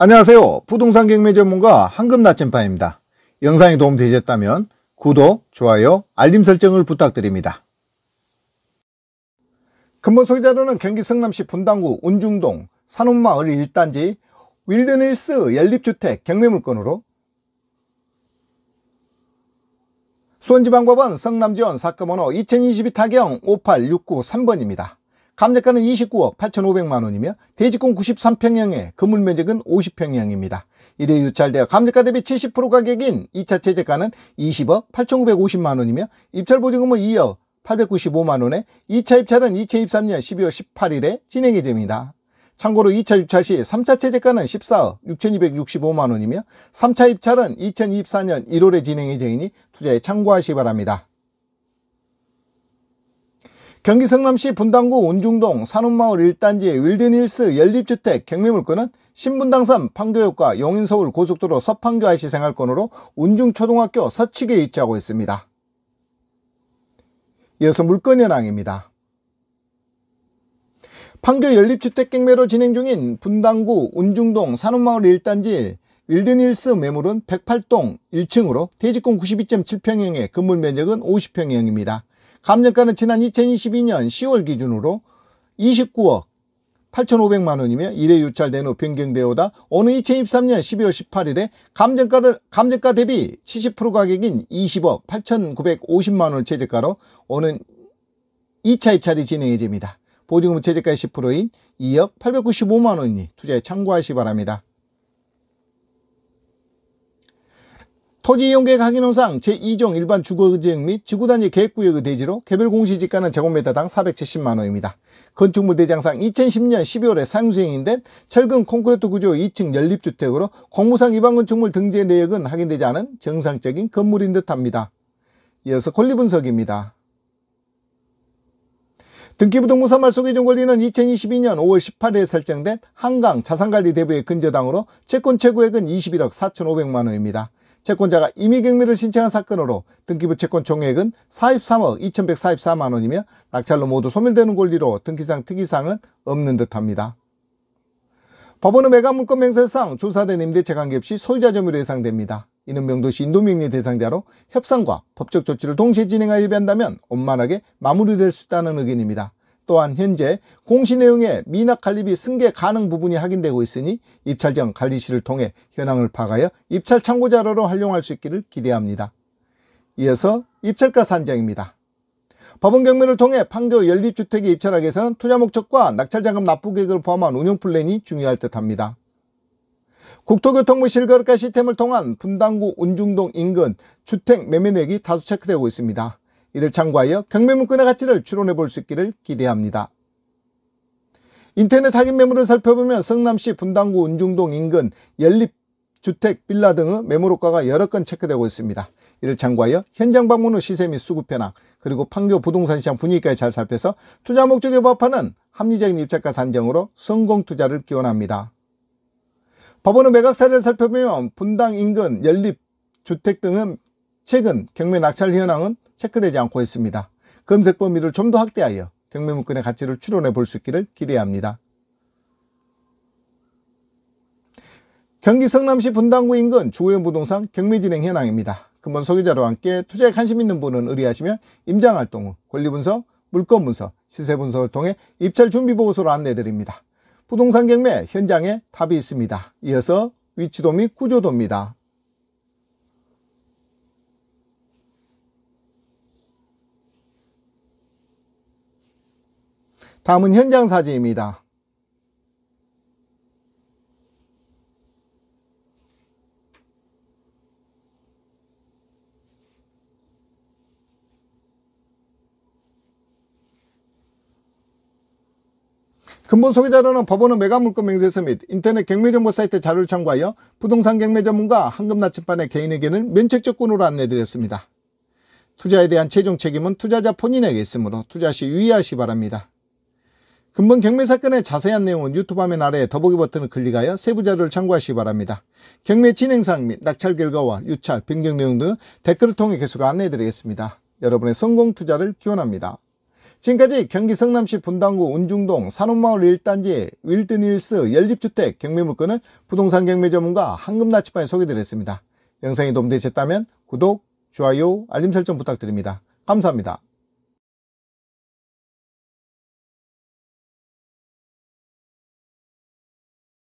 안녕하세요. 부동산 경매 전문가 황금 나침반입니다. 영상이 도움되셨다면 구독, 좋아요, 알림 설정을 부탁드립니다. 근본 소유자료는 경기 성남시 분당구 운중동 산업마을 1단지 윌드닐스 연립주택 경매물건으로 수원지방법원 성남지원 사건번호 2022타경 58693번입니다. 감재가는 29억 8,500만 원이며 대지권 93평형에 건물 면적은 50평형입니다. 이래 유찰되어 감재가 대비 70% 가격인 2차 제재가는 20억 8,950만 원이며 입찰 보증금은 2억 895만 원에 2차 입찰은 2023년 12월 18일에 진행 이됩니다 참고로 2차 입찰 시 3차 최저가는 14억 6,265만 원이며 3차 입찰은 2024년 1월에 진행 이되니 투자에 참고하시기 바랍니다. 경기 성남시 분당구 온중동 산업마을 1단지 의 윌드닐스 연립주택 경매물건은 신분당산 판교역과 용인서울 고속도로 서판교 i 시 생활권으로 온중초등학교 서측에 위치하고 있습니다. 이어서 물건 현황입니다. 판교 연립주택 경매로 진행 중인 분당구 온중동 산업마을 1단지 윌드닐스 매물은 108동 1층으로 대지권 92.7평형에 건물 면적은 50평형입니다. 감정가는 지난 2022년 10월 기준으로 29억 8,500만 원이며 1회 유찰된 후 변경되어다 오는 2023년 12월 18일에 감정가를 감정가 대비 70% 가격인 20억 8,950만 원을 최저가로 오는 2차 입찰이 진행해집니다. 보증금 최저가의 10%인 2억 895만 원이 투자에 참고하시 기 바랍니다. 토지 이용계획 확인원상 제2종 일반 주거지역 및 지구단위 계획구역의 대지로 개별 공시지가는 제곱미터당 470만원입니다. 건축물 대장상 2010년 12월에 상용 시행된 철근 콘크리트 구조 2층 연립주택으로 공무상 위반 건축물 등재 내역은 확인되지 않은 정상적인 건물인 듯합니다. 이어서 권리 분석입니다. 등기부등본사 말소기준 권리는 2022년 5월 18일에 설정된 한강 자산관리 대부의 근저당으로 채권 최고액은 21억 4,500만 원입니다. 채권자가 임의경매를 신청한 사건으로 등기부 채권 총액은 43억 2144만 원이며 낙찰로 모두 소멸되는 권리로 등기상 특이사항은 없는 듯합니다. 법원은 매각물건 맹세상 조사된 임대차 관계없이 소유자 점유로 예상됩니다. 이는 명도시 인도명리 대상자로 협상과 법적 조치를 동시에 진행하여 협의한다면 원만하게 마무리될 수 있다는 의견입니다. 또한 현재 공시 내용의 미납 관립이 승계 가능 부분이 확인되고 있으니 입찰장 관리실을 통해 현황을 파악하여 입찰 참고 자료로 활용할 수 있기를 기대합니다. 이어서 입찰가 산정입니다. 법원 경매를 통해 판교 연립주택에 입찰하기 위해서는 투자 목적과 낙찰자금 납부 계획을 포함한 운영 플랜이 중요할 듯합니다. 국토교통부 실거래가 시스템을 통한 분당구 운중동 인근 주택 매매내역이 다수 체크되고 있습니다. 이를 참고하여 경매문건의 가치를 추론해 볼 수 있기를 기대합니다. 인터넷 확인 매물을 살펴보면 성남시 분당구 운중동 인근 연립 주택, 빌라 등의 매물호가가 여러 건 체크되고 있습니다. 이를 참고하여 현장 방문 후 시세 및 수급 현황 그리고 판교 부동산 시장 분위기까지 잘 살펴서 투자 목적에 부합하는 합리적인 입찰가 산정으로 성공 투자를 기원합니다. 법원의 매각 사례를 살펴보면 분당 인근 연립 주택 등은 최근 경매 낙찰 현황은 체크되지 않고 있습니다. 검색 범위를 좀 더 확대하여 경매 문건의 가치를 추론해 볼 수 있기를 기대합니다. 경기 성남시 분당구 인근 주호현 부동산 경매 진행 현황입니다. 금번 소개자로 함께 투자에 관심 있는 분은 의뢰하시면 임장활동 후 권리분석, 물건분석, 시세분석을 통해 입찰 준비보고서로 안내드립니다. 부동산 경매 현장에 답이 있습니다. 이어서 위치도 및 구조도입니다. 다음은 현장 사진입니다. 근본 소개 자료는 법원은 매각물권 명세서 및 인터넷 경매정보 사이트 자료를 참고하여 부동산 경매 전문가 한금 나침반의 개인에게는 면책적권으로 안내드렸습니다. 투자에 대한 최종 책임은 투자자 본인에게 있으므로 투자 시 유의하시 바랍니다. 금번 경매 사건의 자세한 내용은 유튜브 화면 아래 더보기 버튼을 클릭하여 세부 자료를 참고하시기 바랍니다. 경매 진행상및 낙찰 결과와 유찰, 변경 내용 등 댓글을 통해 계속 안내해드리겠습니다. 여러분의 성공 투자를 기원합니다. 지금까지 경기 성남시 분당구 운중동 산업마을 1단지 윌드닐스 연립주택 경매물건을 부동산 경매 전문가 한금나치판에 소개드렸습니다. 영상이 도움되셨다면 구독, 좋아요, 알림 설정 부탁드립니다. 감사합니다.